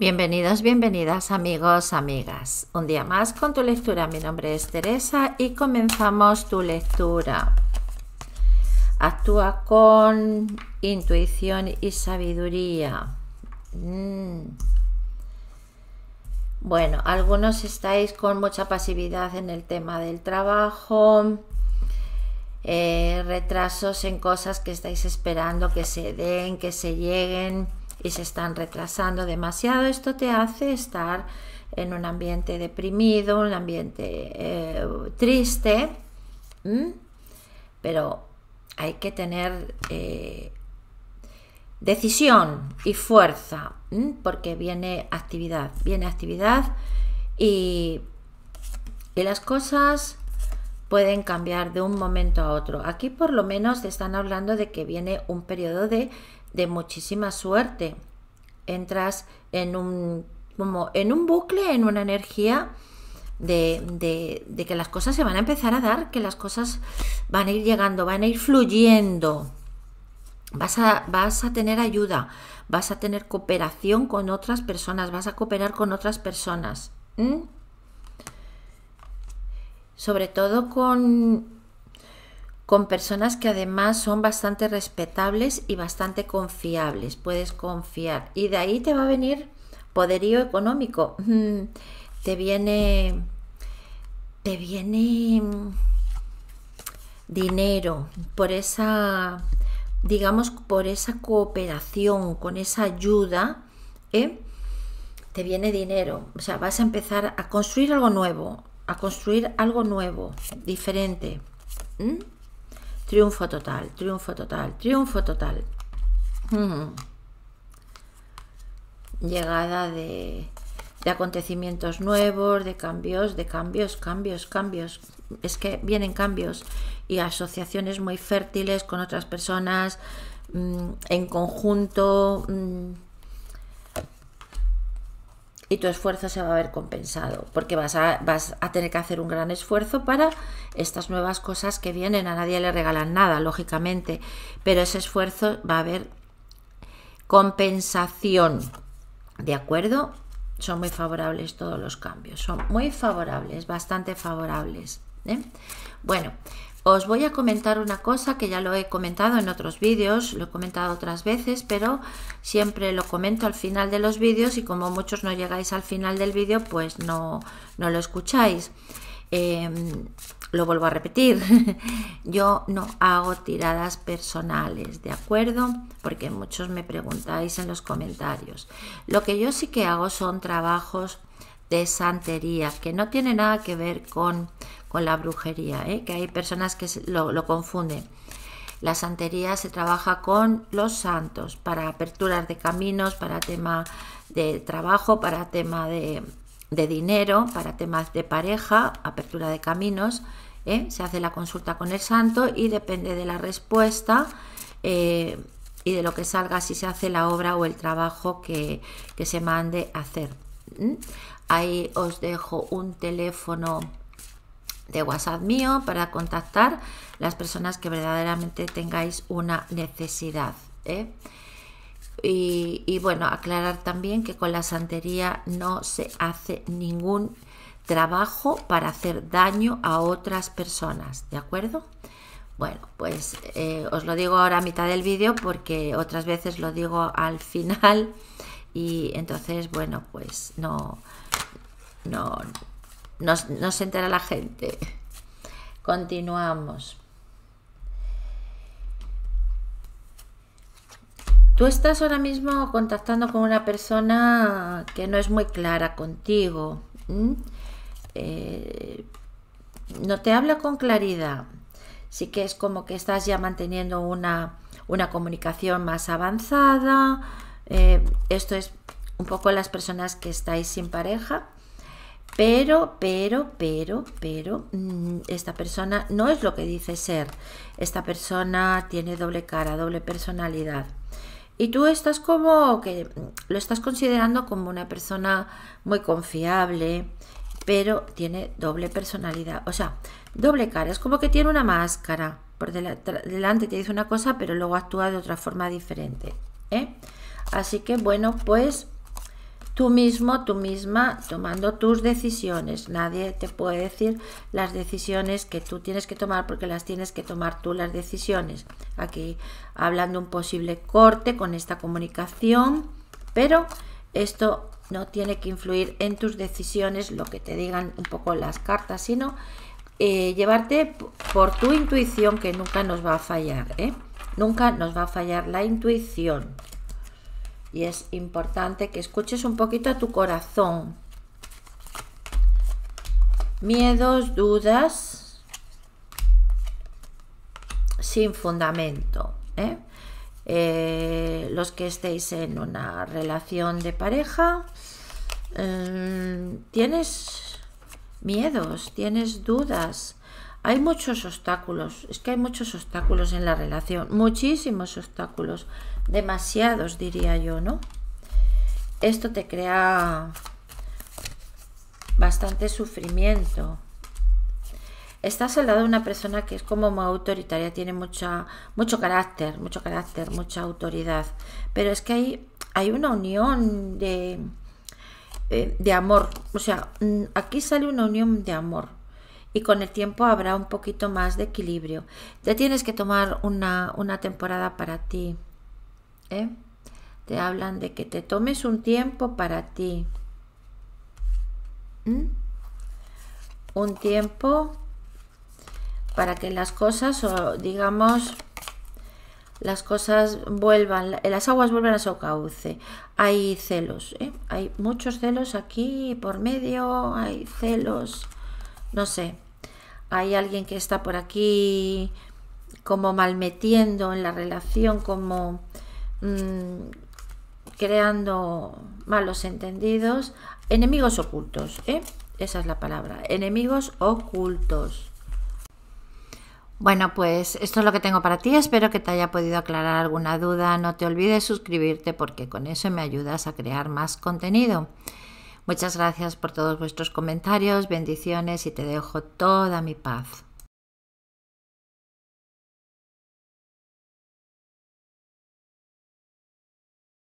Bienvenidos, bienvenidas amigos, amigas. Un día más con tu lectura. Mi nombre es Teresa y comenzamos tu lectura. Actúa con intuición y sabiduría. Mm. Bueno, algunos estáis con mucha pasividad en el tema del trabajo, eh, retrasos en cosas que estáis esperando que se den, que se lleguen y se están retrasando demasiado, esto te hace estar en un ambiente deprimido, un ambiente eh, triste, pero hay que tener eh, decisión y fuerza, porque viene actividad, viene actividad y, y las cosas pueden cambiar de un momento a otro. Aquí por lo menos están hablando de que viene un periodo de, muchísima suerte. Entras en un, como en un bucle, en una energía de, que las cosas se van a empezar a dar, que las cosas van a ir llegando, van a ir fluyendo. Vas a, vas a, tener ayuda, vas a tener cooperación con otras personas, vas a cooperar con otras personas sobre todo con, con personas que además son bastante respetables y bastante confiables, puedes confiar. Y de ahí te va a venir poderío económico, mm, te viene, te viene mm, dinero por esa, digamos, por esa cooperación, con esa ayuda, ¿eh? te viene dinero, o sea, vas a empezar a construir algo nuevo, a construir algo nuevo, diferente. ¿Mm? Triunfo total, triunfo total, triunfo total. Mm. Llegada de, de acontecimientos nuevos, de cambios, de cambios, cambios, cambios. Es que vienen cambios y asociaciones muy fértiles con otras personas, mm, en conjunto y tu esfuerzo se va a ver compensado, porque vas a, vas a tener que hacer un gran esfuerzo para estas nuevas cosas que vienen. A nadie le regalan nada, lógicamente, pero ese esfuerzo va a haber compensación. ¿De acuerdo? Son muy favorables todos los cambios, son muy favorables, bastante favorables. ¿eh? Bueno, os voy a comentar una cosa que ya lo he comentado en otros vídeos, lo he comentado otras veces, pero siempre lo comento al final de los vídeos y como muchos no llegáis al final del vídeo, pues no, no lo escucháis. Em, lo vuelvo a repetir, yo no hago tiradas personales, ¿de acuerdo? Porque muchos me preguntáis en los comentarios. Lo que yo sí que hago son trabajos de santería, que no tiene nada que ver con con la brujería, ¿eh? que hay personas que lo, confunden. La santería se trabaja con los santos para aperturas de caminos, para tema de trabajo, para tema de, dinero, para temas de pareja, apertura de caminos. ¿eh? Se hace la consulta con el santo y depende de la respuesta eh, y de lo que salga si se hace la obra o el trabajo que, se mande a hacer. Ahí os dejo un teléfono de WhatsApp mío para contactar las personas que verdaderamente tengáis una necesidad. ¿eh? Y, bueno, aclarar también que con la santería no se hace ningún trabajo para hacer daño a otras personas, ¿de acuerdo? Bueno, pues eh, os lo digo ahora a mitad del vídeo porque otras veces lo digo al final y entonces, bueno, pues no, no, no, se entera la gente. Continuamos. Tú estás ahora mismo contactando con una persona que no es muy clara contigo. Eh, no te habla con claridad. Sí que es como que estás ya manteniendo una, comunicación más avanzada. Eh, esto es un poco las personas que estáis sin pareja. Pero, pero, pero, pero, mm, esta persona no es lo que dice ser. Esta persona tiene doble cara, doble personalidad. Y tú estás como que mm, lo estás considerando como una persona muy confiable, pero tiene doble personalidad. O sea, doble cara. Es como que tiene una máscara. Por delante te dice una cosa, pero luego actúa de otra forma diferente. ¿eh? Así que bueno, pues tú mismo, tú misma, tomando tus decisiones. Nadie te puede decir las decisiones que tú tienes que tomar porque las tienes que tomar tú las decisiones. Aquí hablando un posible corte con esta comunicación, pero esto no tiene que influir en tus decisiones, lo que te digan un poco las cartas, sino eh, llevarte por tu intuición que nunca nos va a fallar, ¿eh? Nunca nos va a fallar la intuición y es importante que escuches un poquito a tu corazón. Miedos, dudas sin fundamento. ¿eh? Eh, los que estéis en una relación de pareja, eh, tienes miedos, tienes dudas, hay muchos obstáculos, es que hay muchos obstáculos en la relación, muchísimos obstáculos, demasiados diría yo, ¿no? Esto te crea bastante sufrimiento. Estás al lado de una persona que es como muy autoritaria, tiene mucha, mucho carácter, mucho carácter, mucha autoridad. Pero es que hay, hay una unión de, eh, de amor. O sea, mm, aquí sale una unión de amor y con el tiempo habrá un poquito más de equilibrio. Te tienes que tomar una, temporada para ti. ¿eh? Te hablan de que te tomes un tiempo para ti. ¿Mm? Un tiempo para que las cosas, digamos, las cosas vuelvan, las aguas vuelvan a su cauce. Hay celos, ¿eh? hay muchos celos aquí por medio, hay celos no sé, hay alguien que está por aquí como malmetiendo en la relación, como mm, creando malos entendidos, enemigos ocultos, ¿eh? esa es la palabra, enemigos ocultos. Bueno, pues esto es lo que tengo para ti. Espero que te haya podido aclarar alguna duda. No te olvides suscribirte porque con eso me ayudas a crear más contenido. Muchas gracias por todos vuestros comentarios, bendiciones y te dejo toda mi paz.